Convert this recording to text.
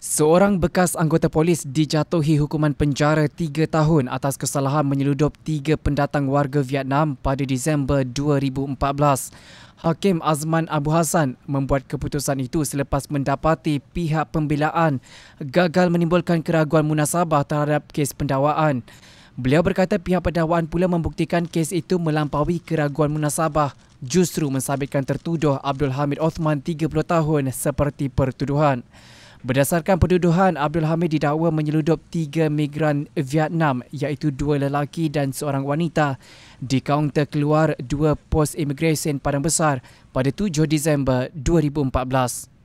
Seorang bekas anggota polis dijatuhi hukuman penjara tiga tahun atas kesalahan menyeludup tiga pendatang warga Vietnam pada Disember 2014. Hakim Azman Abu Hassan membuat keputusan itu selepas mendapati pihak pembelaan gagal menimbulkan keraguan munasabah terhadap kes pendawaan. Beliau berkata pihak pendawaan pula membuktikan kes itu melampaui keraguan munasabah justru mensabitkan tertuduh Abdul Hamid Osman 30 tahun seperti pertuduhan. Berdasarkan penduduhan, Abdul Hamid didakwa menyeludup tiga migran Vietnam iaitu dua lelaki dan seorang wanita di kaunter keluar dua pos imigresen Padang Besar pada 7 Disember 2014.